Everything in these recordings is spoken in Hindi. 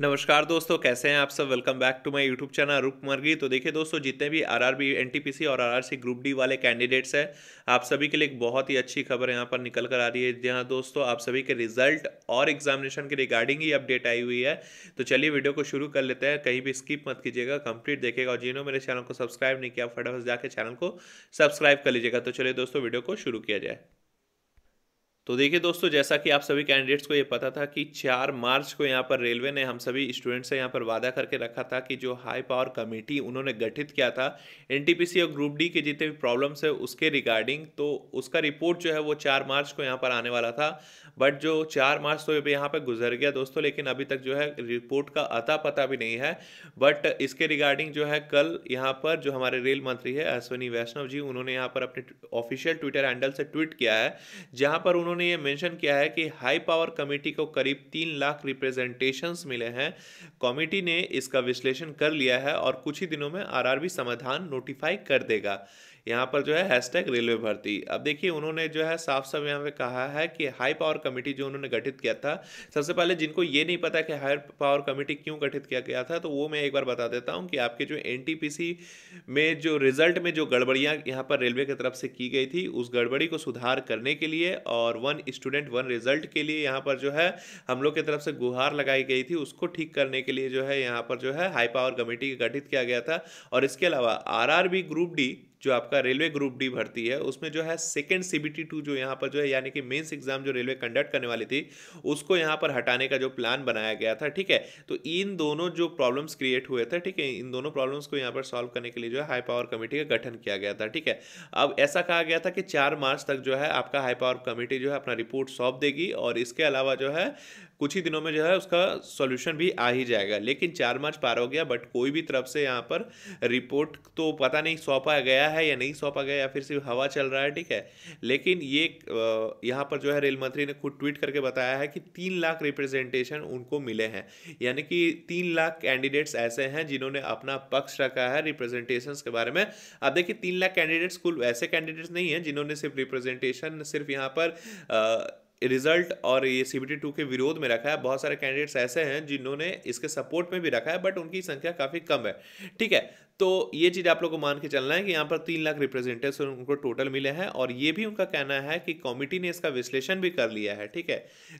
नमस्कार दोस्तों कैसे हैं आप सब welcome back to my YouTube channel रूप मर्गी तो देखिए दोस्तों जितने भी आरआरबी एनटीपीसी और आरआरसी ग्रुप डी वाले कैंडिडेट्स हैं आप सभी के लिए एक बहुत ही अच्छी खबर यहाँ पर निकल कर आ रही है जहाँ दोस्तों आप सभी के रिजल्ट और एग्जामिनेशन के रिगार्डिंग ही अपडेट आई हुई है तो चलिए वीडियो को शुरू कर लेते हैं कहीं भी स्किप मत कीजिएगा कंप्लीट देखेगा और जिन्होंने मेरे चैनल को सब्सक्राइब नहीं किया फटाफट जाकर चैनल को सब्सक्राइब कर लीजिएगा तो चलिए दोस्तों वीडियो को शुरू किया जाए तो देखिए दोस्तों जैसा कि आप सभी कैंडिडेट्स को ये पता था कि चार मार्च को यहाँ पर रेलवे ने हम सभी स्टूडेंट्स से यहाँ पर वादा करके रखा था कि जो हाई पावर कमेटी उन्होंने गठित किया था एनटीपीसी और ग्रुप डी के जितने भी प्रॉब्लम्स है उसके रिगार्डिंग तो उसका रिपोर्ट जो है वो चार मार्च को यहाँ पर आने वाला था बट जो चार मार्च तो यहाँ पर गुजर गया दोस्तों लेकिन अभी तक जो है रिपोर्ट का अता पता भी नहीं है बट इसके रिगार्डिंग जो है कल यहाँ पर जो हमारे रेल मंत्री है अश्विनी वैष्णव जी उन्होंने यहाँ पर अपने ऑफिशियल ट्विटर हैंडल से ट्वीट किया है जहाँ पर उन्होंने उन्होंने ये मेंशन किया है कि हाई पावर कमेटी को करीब तीन लाख रिप्रेजेंटेशंस मिले हैं कमेटी ने इसका विश्लेषण कर लिया है और कुछ ही दिनों में आरआरबी समाधान नोटिफाई कर देगा यहाँ पर जो है हैशटैग रेलवे भर्ती अब देखिए उन्होंने जो है साफ साफ यहाँ पे कहा है कि हाई पावर कमेटी जो उन्होंने गठित किया था सबसे पहले जिनको ये नहीं पता कि हाई पावर कमेटी क्यों गठित किया गया था तो वो मैं एक बार बता देता हूँ कि आपके जो एन में जो रिजल्ट में जो गड़बड़ियाँ यहाँ पर रेलवे की तरफ से की गई थी उस गड़बड़ी को सुधार करने के लिए और वन स्टूडेंट वन रिजल्ट के लिए यहाँ पर जो है हम लोग की तरफ से गुहार लगाई गई थी उसको ठीक करने के लिए जो है यहाँ पर जो है हाई पावर कमेटी गठित किया गया था और इसके अलावा आरआरबी ग्रुप डी जो आपका रेलवे ग्रुप डी भर्ती है उसमें जो है second C B T two जो यहाँ पर जो है यानी कि मेंस एग्जाम जो रेलवे कंडक्ट करने वाली थी उसको यहाँ पर हटाने का जो प्लान बनाया गया था ठीक है तो इन दोनों जो प्रॉब्लम्स क्रिएट हुए थे ठीक है इन दोनों प्रॉब्लम्स को यहाँ पर सॉल्व करने के लिए जो है हाई पावर कमेटी का गठन किया गया था ठीक है अब ऐसा कहा गया था कि चार मार्च तक जो है आपका हाई पावर कमेटी जो है अपना रिपोर्ट सौंप देगी और इसके अलावा जो है कुछ ही दिनों में जो है उसका सॉल्यूशन भी आ ही जाएगा लेकिन चार मार्च पार हो गया बट कोई भी तरफ से यहाँ पर रिपोर्ट तो पता नहीं सौंपा गया गया है या नहीं सौंपा गया या फिर सिर्फ हवा चल रहा है ठीक है लेकिन ये यहाँ पर जो है रेल मंत्री ने खुद ट्वीट करके बताया है कि तीन लाख रिप्रेजेंटेशन उनको मिले हैं यानी कि तीन लाख कैंडिडेट्स ऐसे हैं जिन्होंने अपना पक्ष रखा है रिप्रेजेंटेशन के बारे में अब देखिए तीन लाख कैंडिडेट्स कुल ऐसे कैंडिडेट्स नहीं हैं जिन्होंने सिर्फ रिप्रेजेंटेशन सिर्फ यहाँ पर रिजल्ट और ये सी बी टू के विरोध में रखा है बहुत सारे कैंडिडेट्स ऐसे हैं जिन्होंने इसके सपोर्ट में भी रखा है बट उनकी संख्या काफ़ी कम है ठीक है तो ये चीज़ आप लोग को मान के चलना है कि यहाँ पर तीन लाख रिप्रेजेंटेटिव उनको टोटल मिले हैं और ये भी उनका कहना है कि कमेटी ने इसका विश्लेषण भी कर लिया है ठीक है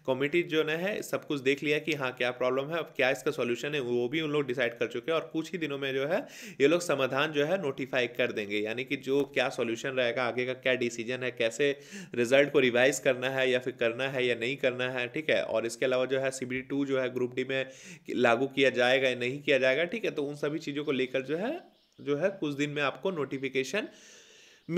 कमेटी जो ना है सब कुछ देख लिया कि हाँ क्या प्रॉब्लम है अब क्या इसका सोल्यूशन है वो भी उन लोग डिसाइड कर चुके हैं और कुछ ही दिनों में जो है ये लोग समाधान जो है नोटिफाई कर देंगे यानी कि जो क्या सोल्यूशन रहेगा आगे का क्या डिसीजन है कैसे रिजल्ट को रिवाइज करना है या फिर करना है या नहीं करना है ठीक है और इसके अलावा जो है सी बी जो है ग्रुप डी में लागू किया जाएगा या नहीं किया जाएगा ठीक है तो उन सभी चीज़ों को लेकर जो है जो है कुछ दिन में आपको नोटिफिकेशन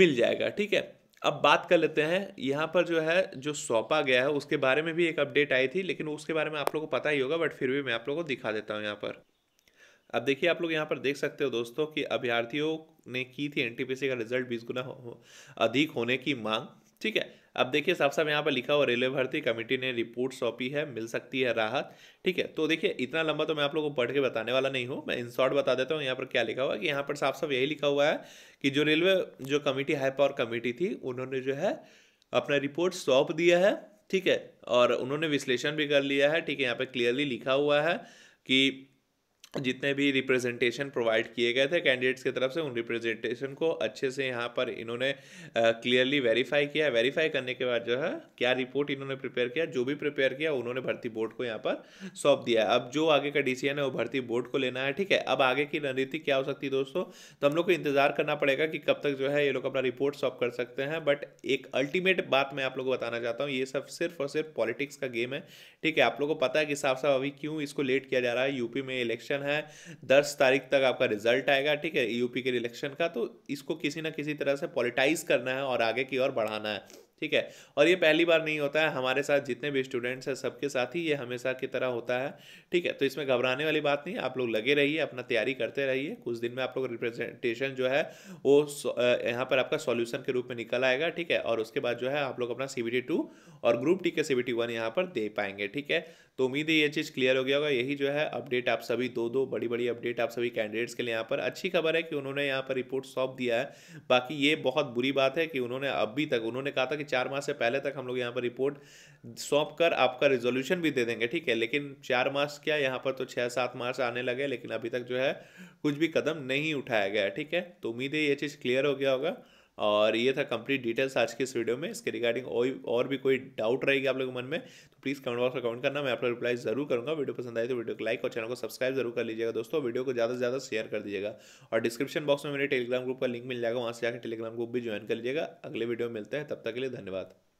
मिल जाएगा ठीक है अब बात कर लेते हैं यहाँ पर जो है जो सौंपा गया है उसके बारे में भी एक अपडेट आई थी लेकिन उसके बारे में आप लोगों को पता ही होगा बट फिर भी मैं आप लोगों को दिखा देता हूँ यहाँ पर अब देखिए आप लोग यहाँ पर देख सकते हो दोस्तों कि अभ्यर्थियों ने की थी एनटीपीसी का रिजल्ट बीस गुना हो, अधिक होने की मांग ठीक है अब देखिए साफ साफ यहाँ पर लिखा हुआ रेलवे भर्ती कमेटी ने रिपोर्ट सौंपी है मिल सकती है राहत ठीक है तो देखिए इतना लंबा तो मैं आप लोगों को पढ़ के बताने वाला नहीं हूँ मैं इन शॉर्ट बता देता हूँ यहाँ पर क्या लिखा हुआ है कि यहाँ पर साफ साफ यही लिखा हुआ है कि जो रेलवे जो कमेटी हाई पावर कमेटी थी उन्होंने जो है अपना रिपोर्ट सौंप दिया है ठीक है और उन्होंने विश्लेषण भी कर लिया है ठीक है यहाँ पर क्लियरली लिखा हुआ है कि जितने भी रिप्रेजेंटेशन प्रोवाइड किए गए थे कैंडिडेट्स की तरफ से उन रिप्रेजेंटेशन को अच्छे से यहाँ पर इन्होंने क्लियरली वेरीफाई किया वेरीफाई करने के बाद जो है क्या रिपोर्ट इन्होंने प्रिपेयर किया जो भी प्रिपेयर किया उन्होंने भर्ती बोर्ड को यहाँ पर सौंप दिया अब जो आगे का डिसीजन है वो भर्ती बोर्ड को लेना है ठीक है अब आगे की रणनीति क्या हो सकती है दोस्तों तो हम लोग को इंतजार करना पड़ेगा कि कब तक जो है ये लोग अपना रिपोर्ट सॉप कर सकते हैं बट एक अल्टीमेट बात मैं आप लोग को बताना चाहता हूँ ये सब सिर्फ और सिर्फ पॉलिटिक्स का गेम है ठीक है आप लोग को पता है कि साफ साफ अभी क्यों इसको लेट किया जा रहा है यूपी में इलेक्शन इलेक्शन है दस तारीख तक आपका रिजल्ट आएगा ठीक है यूपी e के इलेक्शन का तो इसको किसी ना किसी तरह से पॉलिटाइज करना है और आगे की ओर बढ़ाना है ठीक है और ये पहली बार नहीं होता है हमारे साथ जितने भी स्टूडेंट्स हैं सबके साथ ही ये हमेशा की तरह होता है ठीक है तो इसमें घबराने वाली बात नहीं आप लोग लगे रहिए अपना तैयारी करते रहिए कुछ दिन में आप लोग रिप्रेजेंटेशन जो है वो यहाँ पर आपका सॉल्यूशन के रूप में निकल आएगा ठीक है और उसके बाद जो है आप लोग अपना सी और ग्रुप टी के सी बी पर दे पाएंगे ठीक है तो उम्मीद है ये चीज़ क्लियर हो गया होगा यही जो है अपडेट आप सभी दो दो बड़ी बड़ी अपडेट आप सभी कैंडिडेट्स के लिए यहाँ पर अच्छी खबर है कि उन्होंने यहाँ पर रिपोर्ट सौंप दिया है बाकी ये बहुत बुरी बात है कि उन्होंने अभी तक उन्होंने कहा था कि चार माह से पहले तक हम लोग यहाँ पर रिपोर्ट सौंप कर आपका रिजोल्यूशन भी दे देंगे ठीक है लेकिन चार मास क्या यहाँ पर तो छः सात मास आने लगे लेकिन अभी तक जो है कुछ भी कदम नहीं उठाया गया ठीक है तो उम्मीद है ये चीज़ क्लियर हो गया होगा और ये था कंप्लीट डिटेल्स आज के इस वीडियो में इसके रिगार्डिंग और और भी कोई डाउट रहेगी आप लोगों के मन में तो प्लीज़ कमेंट बॉक्स में कमेंट करना मैं आप लोग रिप्लाई जरूर करूँगा वीडियो पसंद आए तो वीडियो को लाइक और चैनल को सब्सक्राइब जरूर कर लीजिएगा दोस्तों वीडियो को ज़्यादा से ज़्यादा शेयर कर दीजिएगा और डिस्क्रिप्शन बॉक्स में मेरे टेलीग्राम ग्रुप का लिंक मिल जाएगा वहाँ से जाकर टेलीग्राम ग्रुप भी ज्वाइन कर लीजिएगा अगले वीडियो में मिलते हैं तब तक के लिए धन्यवाद